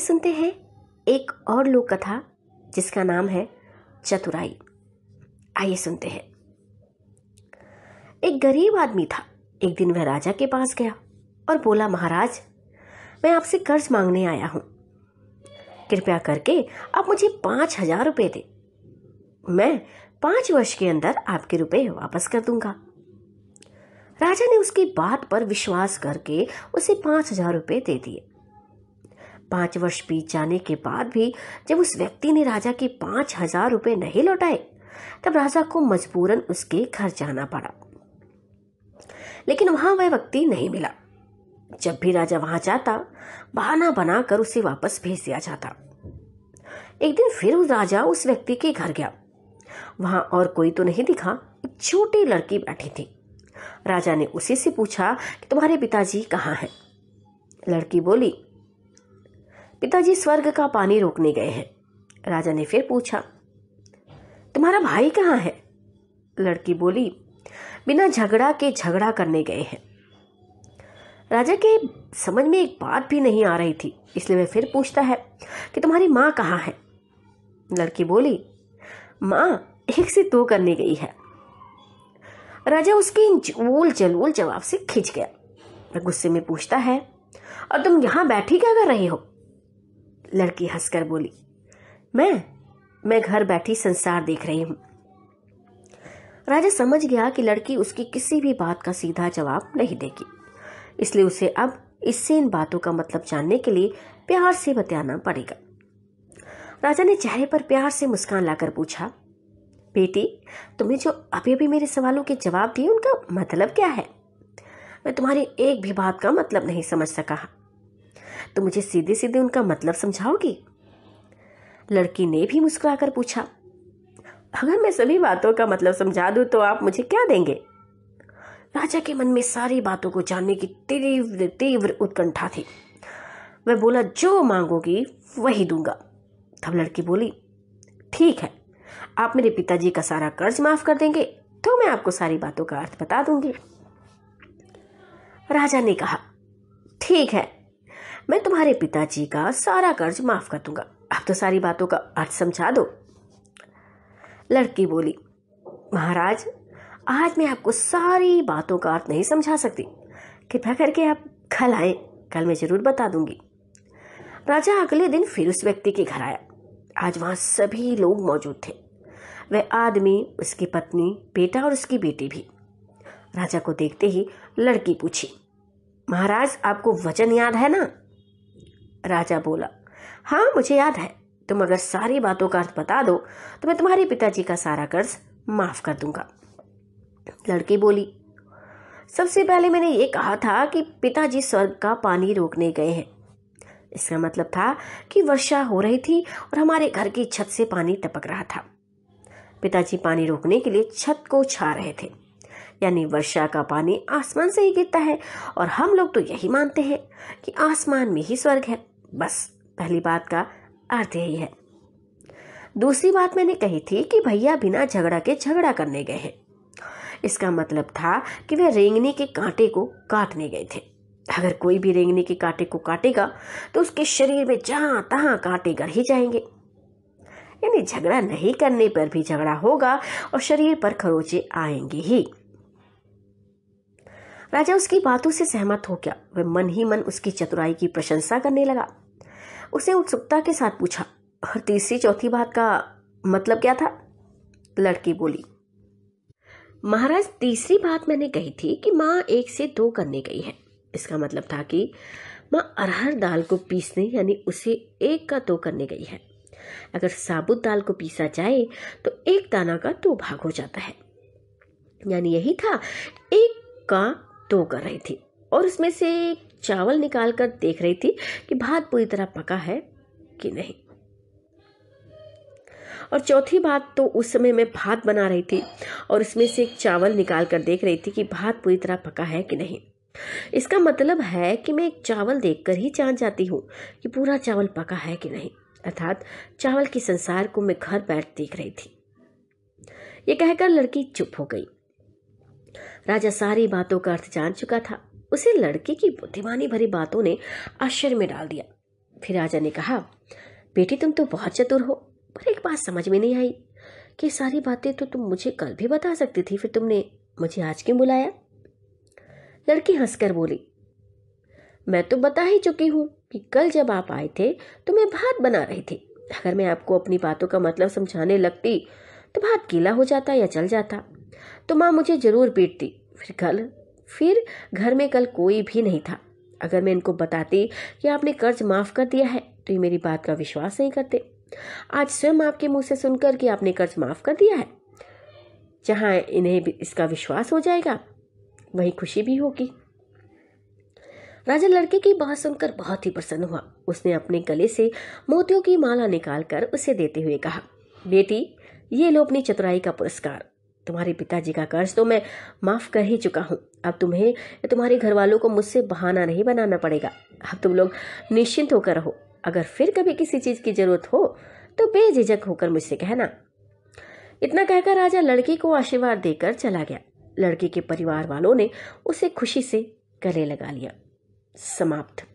सुनते हैं एक और लोक कथा जिसका नाम है चतुराई आइए सुनते हैं एक गरीब आदमी था एक दिन वह राजा के पास गया और बोला महाराज मैं आपसे कर्ज मांगने आया हूं कृपया करके आप मुझे पांच हजार रुपये दे मैं पांच वर्ष के अंदर आपके रुपए वापस कर दूंगा राजा ने उसकी बात पर विश्वास करके उसे पांच हजार रुपये दे दिए पांच वर्ष बीत जाने के बाद भी जब उस व्यक्ति ने राजा के पांच हजार रुपये नहीं लौटाए तब राजा को मजबूरन उसके घर जाना पड़ा लेकिन वहां वह व्यक्ति नहीं मिला जब भी राजा वहां जाता बहाना बनाकर उसे वापस भेज दिया जाता एक दिन फिर राजा उस व्यक्ति के घर गया वहां और कोई तो नहीं दिखा एक छोटी लड़की बैठी थी राजा ने उसी से पूछा कि तुम्हारे पिताजी कहाँ हैं लड़की बोली पिताजी स्वर्ग का पानी रोकने गए हैं राजा ने फिर पूछा तुम्हारा भाई कहाँ है लड़की बोली बिना झगड़ा के झगड़ा करने गए हैं राजा के समझ में एक बात भी नहीं आ रही थी इसलिए वह फिर पूछता है कि तुम्हारी माँ कहाँ है लड़की बोली माँ एक से दो करने गई है राजा उसके इन जूल जलूल जवाब से खिंच गया वह गुस्से में पूछता है और तुम यहां बैठी क्या कर रहे हो लड़की हंसकर बोली मैं मैं घर बैठी संसार देख रही हूं राजा समझ गया कि लड़की उसकी किसी भी बात का सीधा जवाब नहीं देगी इसलिए उसे अब इससे इन बातों का मतलब जानने के लिए प्यार से बताना पड़ेगा राजा ने चेहरे पर प्यार से मुस्कान लाकर पूछा बेटी तुम्हें जो अभी अभी मेरे सवालों के जवाब दिए उनका मतलब क्या है मैं तुम्हारी एक भी बात का मतलब नहीं समझ सका तो मुझे सीधे सीधे उनका मतलब समझाओगी लड़की ने भी मुस्कुराकर पूछा अगर मैं सभी बातों का मतलब समझा दूं तो आप मुझे क्या देंगे राजा के मन में सारी बातों को जानने की तीव्र तीव्र उत्कंठा थी वह बोला जो मांगोगी वही दूंगा तब लड़की बोली ठीक है आप मेरे पिताजी का सारा कर्ज माफ कर देंगे तो मैं आपको सारी बातों का अर्थ बता दूंगी राजा ने कहा ठीक है मैं तुम्हारे पिताजी का सारा कर्ज माफ कर दूंगा आप तो सारी बातों का अर्थ समझा दो लड़की बोली महाराज आज मैं आपको सारी बातों का अर्थ नहीं समझा सकती कृपया करके आप कल आए कल मैं ज़रूर बता दूंगी राजा अगले दिन फिर उस व्यक्ति के घर आया आज वहाँ सभी लोग मौजूद थे वह आदमी उसकी पत्नी बेटा और उसकी बेटी भी राजा को देखते ही लड़की पूछी महाराज आपको वचन याद है ना राजा बोला हाँ मुझे याद है तुम अगर सारी बातों का अर्थ बता दो तो मैं तुम्हारे पिताजी का सारा कर्ज माफ कर दूंगा लड़की बोली सबसे पहले मैंने ये कहा था कि पिताजी स्वर्ग का पानी रोकने गए हैं इसका मतलब था कि वर्षा हो रही थी और हमारे घर की छत से पानी टपक रहा था पिताजी पानी रोकने के लिए छत को छा रहे थे यानी वर्षा का पानी आसमान से ही गिरता है और हम लोग तो यही मानते हैं कि आसमान में ही स्वर्ग है बस पहली बात का अर्थ यही है दूसरी बात मैंने कही थी कि भैया बिना झगड़ा के झगड़ा करने गए हैं इसका मतलब था कि वे रेंगने के कांटे को काटने गए थे अगर कोई भी रेंगने के कांटे को काटेगा तो उसके शरीर में जहाँ तहाँ कांटे गढ़ ही जाएंगे यानी झगड़ा नहीं करने पर भी झगड़ा होगा और शरीर पर खरोचे आएंगे ही राजा उसकी बातों से सहमत हो गया वह मन ही मन उसकी चतुराई की प्रशंसा करने लगा उसे उत्सुकता के साथ पूछा और तीसरी चौथी बात का मतलब क्या था लड़की बोली महाराज तीसरी बात मैंने कही थी कि माँ एक से दो करने गई है इसका मतलब था कि माँ अरहर दाल को पीसने यानी उसे एक का दो करने गई है अगर साबुत दाल को पीसा जाए तो एक दाना का दो भाग हो जाता है यानी यही था एक का दो तो कर रही थी और उसमें से चावल निकाल कर देख रही थी कि भात पूरी तरह पका है कि नहीं और चौथी बात तो उस समय मैं भात बना रही थी और उसमें से एक चावल निकाल कर देख रही थी कि भात पूरी तरह पका है कि नहीं इसका मतलब है कि मैं एक चावल देखकर ही जान जाती हूँ कि पूरा चावल पका है कि नहीं अर्थात चावल के संसार को मैं घर बैठ देख रही थी ये कहकर लड़की चुप हो गई राजा सारी बातों का अर्थ जान चुका था उसे लड़के की बुद्धिमानी भरी बातों ने आश्चर्य में डाल दिया फिर राजा ने कहा बेटी तुम तो बहुत चतुर हो पर एक बात समझ में नहीं आई कि सारी बातें तो तुम मुझे कल भी बता सकती थी फिर तुमने मुझे आज क्यों बुलाया लड़की हंसकर बोली मैं तो बता ही चुकी हूं कि कल जब आप आए थे तो मैं भात बना रही थी अगर मैं आपको अपनी बातों का मतलब समझाने लगती तो भात गीला हो जाता या चल जाता तो माँ मुझे ज़रूर पीटती फिर कल फिर घर में कल कोई भी नहीं था अगर मैं इनको बताती कि आपने कर्ज माफ़ कर दिया है तो ये मेरी बात का विश्वास नहीं करते आज स्वयं आपके मुंह से सुनकर कि आपने कर्ज माफ़ कर दिया है जहाँ इन्हें इसका विश्वास हो जाएगा वहीं खुशी भी होगी राजा लड़के की बात सुनकर बहुत ही प्रसन्न हुआ उसने अपने गले से मोतियों की माला निकालकर उसे देते हुए कहा बेटी ये लो अपनी चतुराई का पुरस्कार तुम्हारे पिताजी का कर्ज तो मैं माफ़ कर ही चुका हूँ अब तुम्हें या तुम्हारे घर वालों को मुझसे बहाना नहीं बनाना पड़ेगा अब तुम लोग निश्चिंत होकर रहो अगर फिर कभी किसी चीज़ की ज़रूरत हो तो बेझिझक होकर मुझसे कहना इतना कहकर राजा लड़की को आशीर्वाद देकर चला गया लड़के के परिवार वालों ने उसे खुशी से गले लगा लिया समाप्त